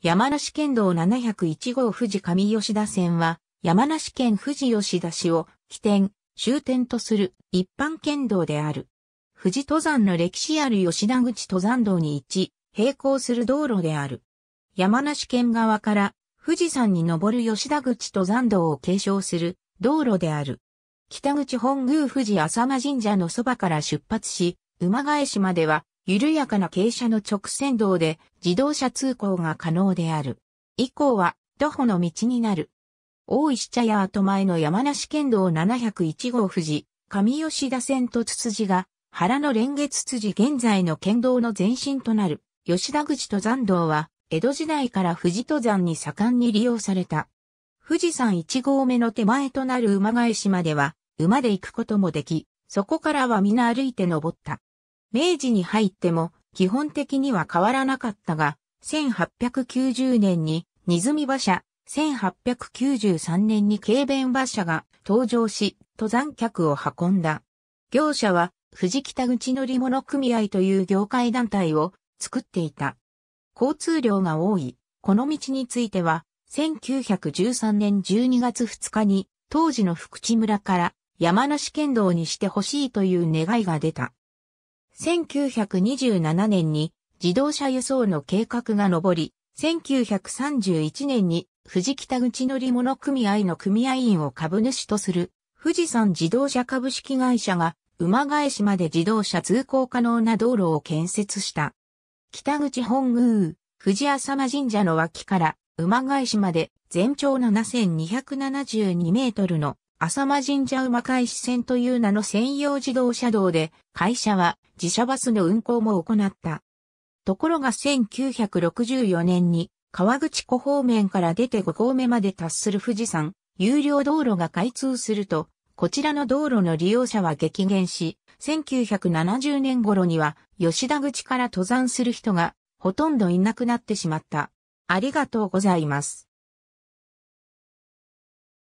山梨県道701号富士上吉田線は、山梨県富士吉田市を起点、終点とする一般県道である。富士登山の歴史ある吉田口登山道に位置、並行する道路である。山梨県側から富士山に登る吉田口登山道を継承する道路である。北口本宮富士浅間神社のそばから出発し、馬返しまでは緩やかな傾斜の直線道で自動車通行が可能である。以降は徒歩の道になる。大石茶屋後前の山梨県道701号富士、上吉田線とつつじが、原の連月つつじ現在の県道の前身となる、吉田口登山道は、江戸時代から富士登山に盛んに利用された。富士山1号目の手前となる馬返しまでは、馬で行くこともでき、そこからは皆歩いて登った。明治に入っても基本的には変わらなかったが、1890年に荷積馬車、1893年に軽便馬車が登場し、登山客を運んだ。業者は富士北口乗り物組合という業界団体を作っていた。交通量が多い、この道については、1913年12月2日に、当時の福地村から山梨県道にしてほしいという願いが出た。1927年に自動車輸送の計画が上り、1931年に富士北口乗り物組合の組合員を株主とする富士山自動車株式会社が馬返しまで自動車通行可能な道路を建設した。北口本宮、富士浅間神社の脇から馬返しまで全長7272メートルの浅間神社馬返し線という名の専用自動車道で、会社は自社バスの運行も行った。ところが1964年に、川口湖方面から出て5合目まで達する富士山、有料道路が開通すると、こちらの道路の利用者は激減し、1970年頃には吉田口から登山する人がほとんどいなくなってしまった。ありがとうございます。